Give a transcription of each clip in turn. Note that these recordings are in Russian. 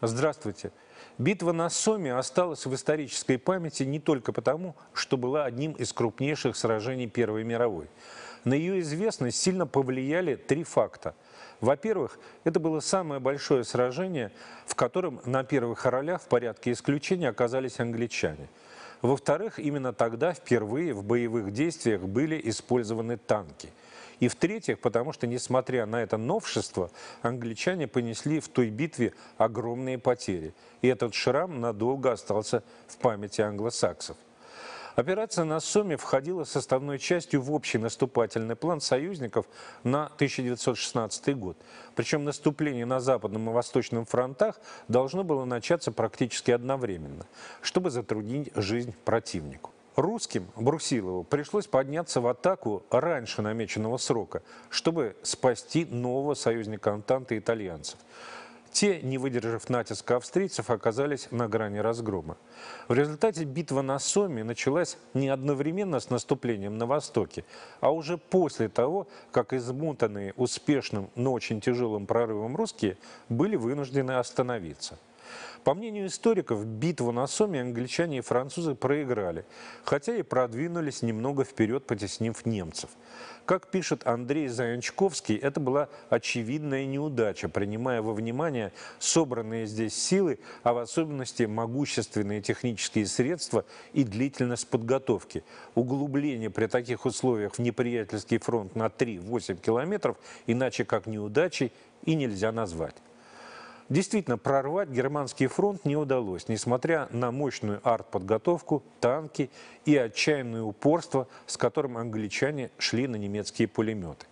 Здравствуйте. Битва на Соме осталась в исторической памяти не только потому, что была одним из крупнейших сражений Первой мировой. На ее известность сильно повлияли три факта. Во-первых, это было самое большое сражение, в котором на первых ролях в порядке исключения оказались англичане. Во-вторых, именно тогда впервые в боевых действиях были использованы танки – и в-третьих, потому что, несмотря на это новшество, англичане понесли в той битве огромные потери. И этот шрам надолго остался в памяти англосаксов. Операция на Соме входила составной частью в общий наступательный план союзников на 1916 год. Причем наступление на Западном и Восточном фронтах должно было начаться практически одновременно, чтобы затруднить жизнь противнику. Русским Брусилову пришлось подняться в атаку раньше намеченного срока, чтобы спасти нового союзника Антанты итальянцев. Те, не выдержав натиска австрийцев, оказались на грани разгрома. В результате битва на Соме началась не одновременно с наступлением на Востоке, а уже после того, как измутанные успешным, но очень тяжелым прорывом русские были вынуждены остановиться. По мнению историков, битву на Соме англичане и французы проиграли, хотя и продвинулись немного вперед, потеснив немцев. Как пишет Андрей Заянчковский, это была очевидная неудача, принимая во внимание собранные здесь силы, а в особенности могущественные технические средства и длительность подготовки. Углубление при таких условиях в неприятельский фронт на 3-8 километров, иначе как неудачей, и нельзя назвать. Действительно, прорвать германский фронт не удалось, несмотря на мощную артподготовку, танки и отчаянное упорство, с которым англичане шли на немецкие пулеметы.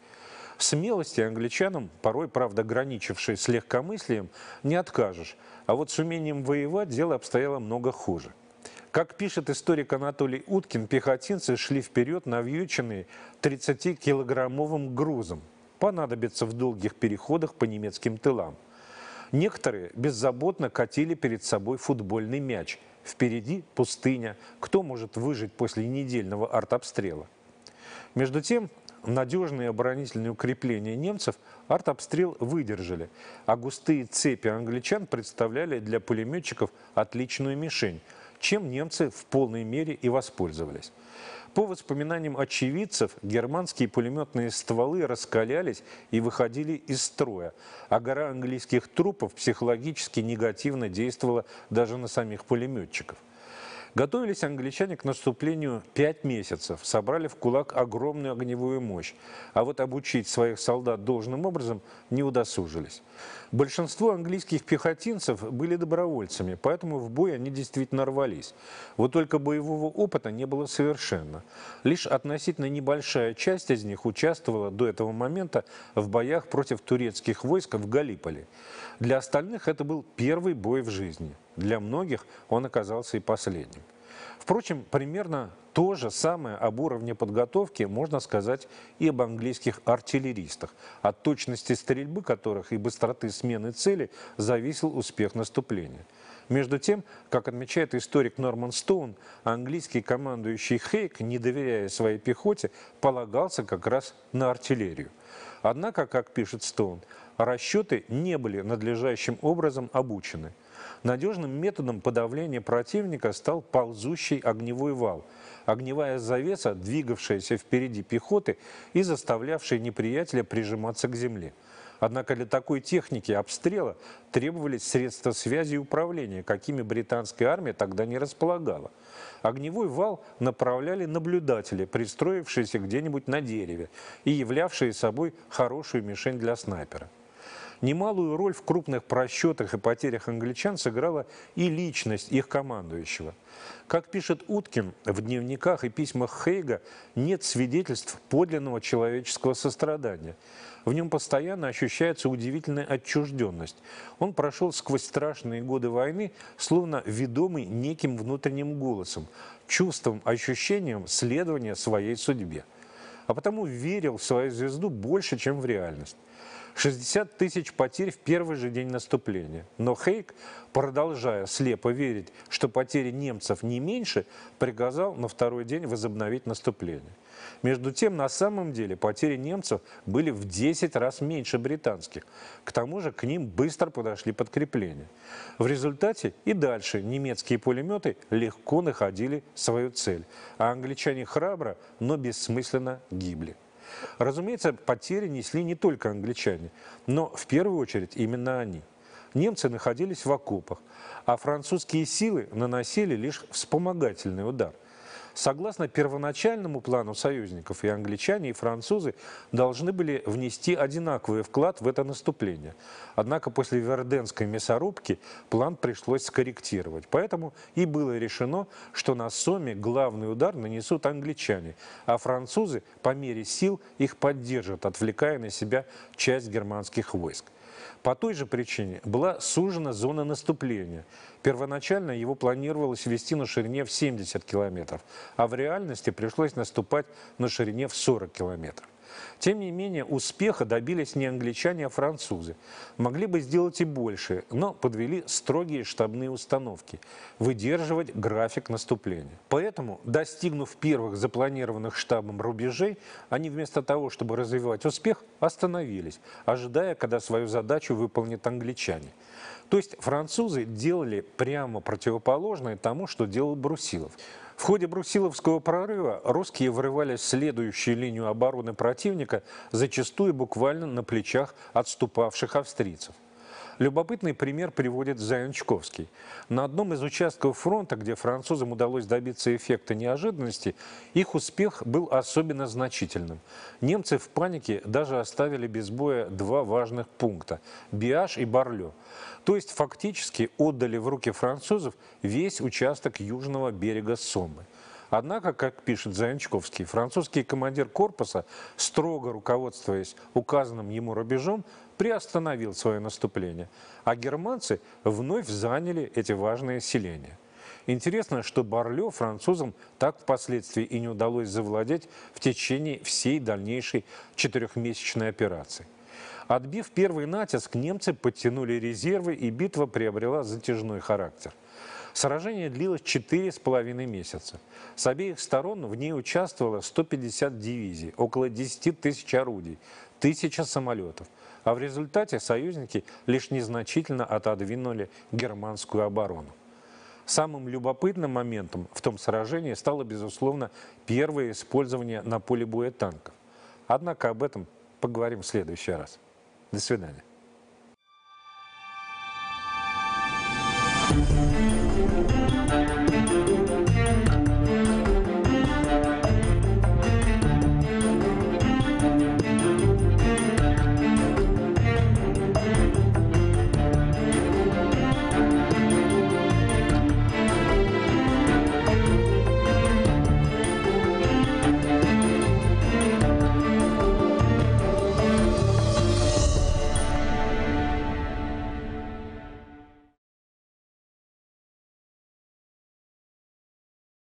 Смелости англичанам, порой, правда, граничившей с легкомыслием, не откажешь, а вот с умением воевать дело обстояло много хуже. Как пишет историк Анатолий Уткин, пехотинцы шли вперед навьюченные 30-килограммовым грузом. Понадобится в долгих переходах по немецким тылам. Некоторые беззаботно катили перед собой футбольный мяч. Впереди пустыня. Кто может выжить после недельного артобстрела? Между тем, надежные оборонительные укрепления немцев артобстрел выдержали, а густые цепи англичан представляли для пулеметчиков отличную мишень – чем немцы в полной мере и воспользовались. По воспоминаниям очевидцев, германские пулеметные стволы раскалялись и выходили из строя, а гора английских трупов психологически негативно действовала даже на самих пулеметчиков – Готовились англичане к наступлению пять месяцев, собрали в кулак огромную огневую мощь, а вот обучить своих солдат должным образом не удосужились. Большинство английских пехотинцев были добровольцами, поэтому в бой они действительно рвались. Вот только боевого опыта не было совершенно. Лишь относительно небольшая часть из них участвовала до этого момента в боях против турецких войск в Галиполе. Для остальных это был первый бой в жизни – для многих он оказался и последним. Впрочем, примерно то же самое об уровне подготовки можно сказать и об английских артиллеристах, от точности стрельбы которых и быстроты смены цели зависел успех наступления. Между тем, как отмечает историк Норман Стоун, английский командующий Хейк, не доверяя своей пехоте, полагался как раз на артиллерию. Однако, как пишет Стоун, расчеты не были надлежащим образом обучены – Надежным методом подавления противника стал ползущий огневой вал, огневая завеса, двигавшаяся впереди пехоты и заставлявшая неприятеля прижиматься к земле. Однако для такой техники обстрела требовались средства связи и управления, какими британская армия тогда не располагала. Огневой вал направляли наблюдатели, пристроившиеся где-нибудь на дереве и являвшие собой хорошую мишень для снайпера. Немалую роль в крупных просчетах и потерях англичан сыграла и личность их командующего. Как пишет Уткин, в дневниках и письмах Хейга нет свидетельств подлинного человеческого сострадания. В нем постоянно ощущается удивительная отчужденность. Он прошел сквозь страшные годы войны, словно ведомый неким внутренним голосом, чувством, ощущением следования своей судьбе. А потому верил в свою звезду больше, чем в реальность. 60 тысяч потерь в первый же день наступления. Но Хейк, продолжая слепо верить, что потери немцев не меньше, приказал на второй день возобновить наступление. Между тем, на самом деле, потери немцев были в 10 раз меньше британских. К тому же к ним быстро подошли подкрепления. В результате и дальше немецкие пулеметы легко находили свою цель, а англичане храбро, но бессмысленно гибли. Разумеется, потери несли не только англичане, но в первую очередь именно они. Немцы находились в окопах, а французские силы наносили лишь вспомогательный удар – Согласно первоначальному плану союзников, и англичане, и французы должны были внести одинаковый вклад в это наступление. Однако после Верденской мясорубки план пришлось скорректировать. Поэтому и было решено, что на Соме главный удар нанесут англичане, а французы по мере сил их поддержат, отвлекая на себя часть германских войск. По той же причине была сужена зона наступления. Первоначально его планировалось вести на ширине в 70 километров, а в реальности пришлось наступать на ширине в 40 километров. Тем не менее, успеха добились не англичане, а французы. Могли бы сделать и больше, но подвели строгие штабные установки – выдерживать график наступления. Поэтому, достигнув первых запланированных штабом рубежей, они вместо того, чтобы развивать успех, остановились, ожидая, когда свою задачу выполнят англичане. То есть французы делали прямо противоположное тому, что делал Брусилов – в ходе Брусиловского прорыва русские врывались в следующую линию обороны противника, зачастую буквально на плечах отступавших австрийцев. Любопытный пример приводит Заянчковский. На одном из участков фронта, где французам удалось добиться эффекта неожиданности, их успех был особенно значительным. Немцы в панике даже оставили без боя два важных пункта – Биаш и Барлё. То есть фактически отдали в руки французов весь участок южного берега Сомы. Однако, как пишет Заянчковский, французский командир корпуса, строго руководствуясь указанным ему рубежом, приостановил свое наступление, а германцы вновь заняли эти важные селения. Интересно, что Барлё французам так впоследствии и не удалось завладеть в течение всей дальнейшей четырехмесячной операции. Отбив первый натиск, немцы подтянули резервы, и битва приобрела затяжной характер – Сражение длилось 4,5 месяца. С обеих сторон в ней участвовало 150 дивизий, около 10 тысяч орудий, тысяча самолетов. А в результате союзники лишь незначительно отодвинули германскую оборону. Самым любопытным моментом в том сражении стало, безусловно, первое использование на поле боя танков. Однако об этом поговорим в следующий раз. До свидания. Thank you.